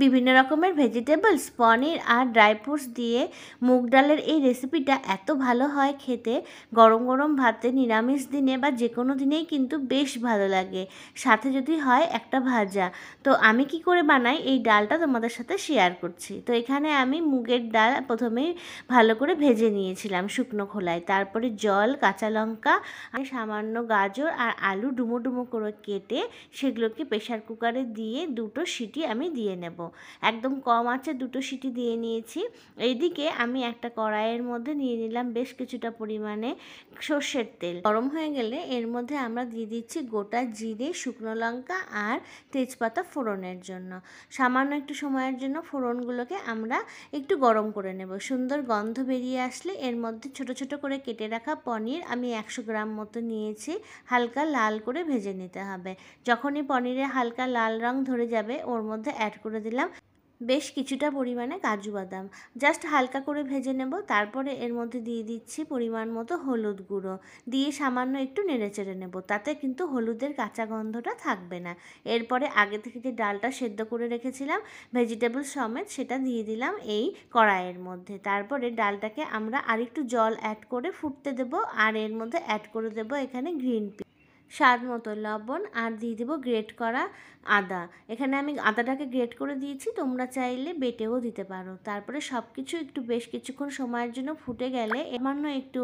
বিভিন্ন রকমের ভেজিটেবলস পনির আর ড্রাই ফ্রুটস দিয়ে মুগ ডালের এই রেসিপিটা এত ভালো হয় খেতে গরম গরম ভাতে নিরামিষ দিনে বা যে কোনো দিনেই কিন্তু বেশ ভালো লাগে সাথে যদি হয় একটা ভাজা তো আমি কি করে বানাই এই ডালটা তোমাদের সাথে শেয়ার করছি তো এখানে আমি মুগের ডাল প্রথমেই ভালো করে ভেজে নিয়েছিলাম শুকনো খোলায় তারপরে জল কাঁচা লঙ্কা আর সামান্য গাজর আর আলু ডুমো ডুমো করে কেটে সেগুলোকে প্রেশার কুকারে দিয়ে দুটো সিটি আমি দিয়ে নেব একদম কম আছে দুটো সিটি দিয়ে নিয়েছি এইদিকে আমি একটা কড়াইয়ের মধ্যে নিয়ে নিলাম বেশ কিছুটা পরিমাণে সর্ষের তেল গরম হয়ে গেলে এর মধ্যে আমরা দিয়ে দিচ্ছি গোটা জিরে শুকনো লঙ্কা আর তেজপাতা ফোড়নের জন্য সামান্য একটু সময়ের জন্য ফোড়নগুলোকে আমরা একটু গরম করে নেব সুন্দর গন্ধ বেরিয়ে আসলে এর মধ্যে ছোট ছোট করে কেটে রাখা পনির আমি একশো গ্রাম মতো নিয়েছি হালকা লাল করে ভেজে নিতে হবে যখনই পনিরে হালকা লাল রং ধরে যাবে ওর মধ্যে অ্যাড করে দিলাম বেশ কিছুটা পরিমাণে কাজু বাদাম জাস্ট হালকা করে ভেজে নেব তারপরে এর মধ্যে দিয়ে দিচ্ছি পরিমাণ মতো হলুদ গুঁড়ো দিয়ে সামান্য একটু নেড়েচেড়ে নেব তাতে কিন্তু হলুদের কাঁচা গন্ধটা থাকবে না এরপরে আগে থেকে যে ডালটা সেদ্ধ করে রেখেছিলাম ভেজিটেবল সমেত সেটা দিয়ে দিলাম এই কড়াইয়ের মধ্যে তারপরে ডালটাকে আমরা আরেকটু জল অ্যাড করে ফুটতে দেব আর এর মধ্যে অ্যাড করে দেব এখানে গ্রিন পি স্বাদ মতো লবণ আর দিয়ে দেবো গ্রেট করা আদা এখানে আমি আদাটাকে গ্রেট করে দিয়েছি তোমরা চাইলে বেটেও দিতে পারো তারপরে সব কিছু একটু বেশ কিছুক্ষণ সময়ের জন্য ফুটে গেলে এমান্য একটু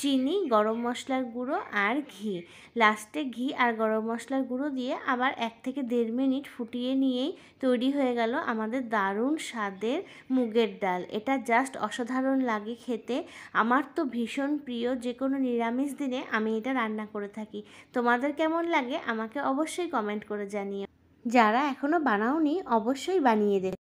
চিনি গরম মশলার গুঁড়ো আর ঘি লাস্টে ঘি আর গরম মশলার গুঁড়ো দিয়ে আবার এক থেকে দেড় মিনিট ফুটিয়ে নিয়েই তৈরি হয়ে গেল আমাদের দারুণ স্বাদের মুগের ডাল এটা জাস্ট অসাধারণ লাগে খেতে আমার তো ভীষণ প্রিয় যে কোনো নিরামিষ দিনে আমি এটা রান্না করে থাকি তো তোমাদের কেমন লাগে আমাকে অবশ্যই কমেন্ট করে জানিও যারা এখনও বানাওনি অবশ্যই বানিয়ে দেবে